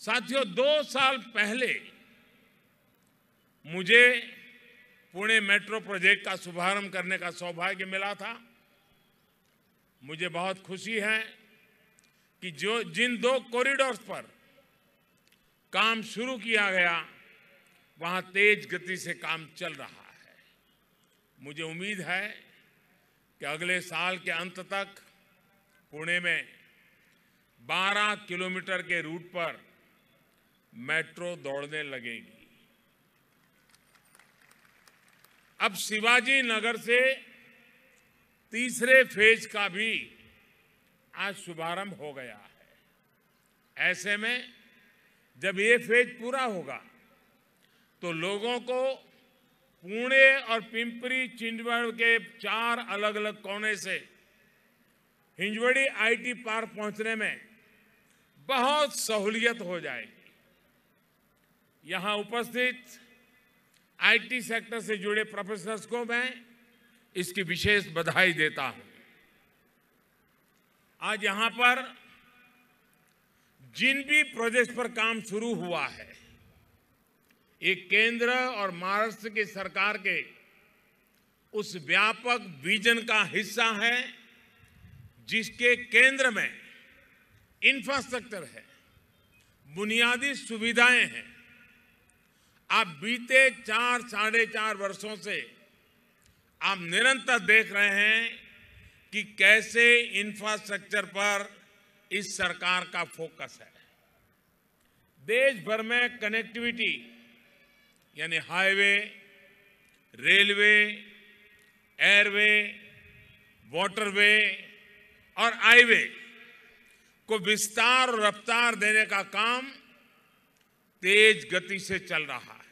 साथियों दो साल पहले मुझे पुणे मेट्रो प्रोजेक्ट का शुभारंभ करने का सौभाग्य मिला था मुझे बहुत खुशी है कि जो जिन दो कॉरिडोर्स पर काम शुरू किया गया वहां तेज गति से काम चल रहा है मुझे उम्मीद है कि अगले साल के अंत तक पुणे में 12 किलोमीटर के रूट पर मेट्रो दौड़ने लगेगी अब शिवाजी नगर से तीसरे फेज का भी आज शुभारंभ हो गया है ऐसे में जब ये फेज पूरा होगा तो लोगों को पुणे और पिंपरी चिंचवड़ के चार अलग अलग कोने से हिंजवड़ी आईटी पार्क पहुंचने में बहुत सहूलियत हो जाएगी यहाँ उपस्थित आईटी सेक्टर से जुड़े प्रोफेसर्स को मैं इसकी विशेष बधाई देता हूं आज यहां पर जिन भी प्रोजेक्ट पर काम शुरू हुआ है ये केंद्र और महाराष्ट्र की सरकार के उस व्यापक विजन का हिस्सा है जिसके केंद्र में इंफ्रास्ट्रक्चर है बुनियादी सुविधाएं हैं आप बीते चार साढ़े चार वर्षों से आप निरंतर देख रहे हैं कि कैसे इंफ्रास्ट्रक्चर पर इस सरकार का फोकस है देश भर में कनेक्टिविटी यानी हाईवे रेलवे एयरवे वाटरवे और आईवे को विस्तार और रफ्तार देने का काम तेज गति से चल रहा है